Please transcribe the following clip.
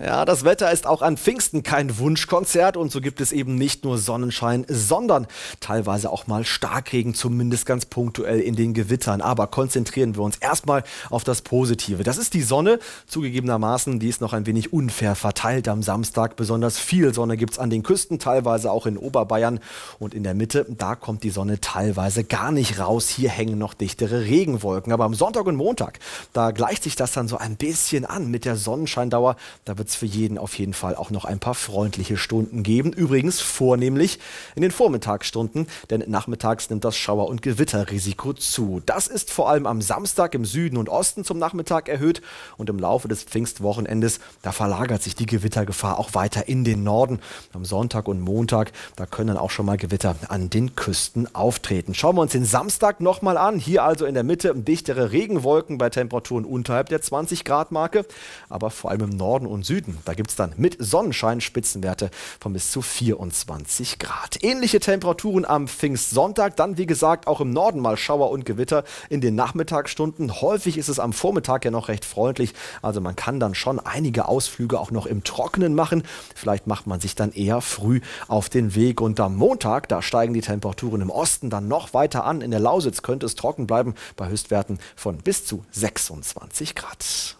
Ja, das Wetter ist auch an Pfingsten kein Wunschkonzert und so gibt es eben nicht nur Sonnenschein, sondern teilweise auch mal Starkregen, zumindest ganz punktuell in den Gewittern. Aber konzentrieren wir uns erstmal auf das Positive. Das ist die Sonne. Zugegebenermaßen, die ist noch ein wenig unfair verteilt am Samstag. Besonders viel Sonne gibt es an den Küsten, teilweise auch in Oberbayern und in der Mitte. Da kommt die Sonne teilweise gar nicht raus. Hier hängen noch dichtere Regenwolken. Aber am Sonntag und Montag, da gleicht sich das dann so ein bisschen an mit der Sonnenscheindauer. Da wird wird es für jeden auf jeden Fall auch noch ein paar freundliche Stunden geben. Übrigens vornehmlich in den Vormittagsstunden, denn nachmittags nimmt das Schauer- und Gewitterrisiko zu. Das ist vor allem am Samstag im Süden und Osten zum Nachmittag erhöht und im Laufe des Pfingstwochenendes, da verlagert sich die Gewittergefahr auch weiter in den Norden. Am Sonntag und Montag, da können dann auch schon mal Gewitter an den Küsten auftreten. Schauen wir uns den Samstag nochmal an. Hier also in der Mitte dichtere Regenwolken bei Temperaturen unterhalb der 20 Grad Marke, aber vor allem im Norden und Süden Süden. Da gibt es dann mit Sonnenschein Spitzenwerte von bis zu 24 Grad. Ähnliche Temperaturen am Pfingstsonntag. Dann, wie gesagt, auch im Norden mal Schauer und Gewitter in den Nachmittagsstunden. Häufig ist es am Vormittag ja noch recht freundlich. Also man kann dann schon einige Ausflüge auch noch im Trockenen machen. Vielleicht macht man sich dann eher früh auf den Weg. Und am Montag, da steigen die Temperaturen im Osten dann noch weiter an. In der Lausitz könnte es trocken bleiben bei Höchstwerten von bis zu 26 Grad.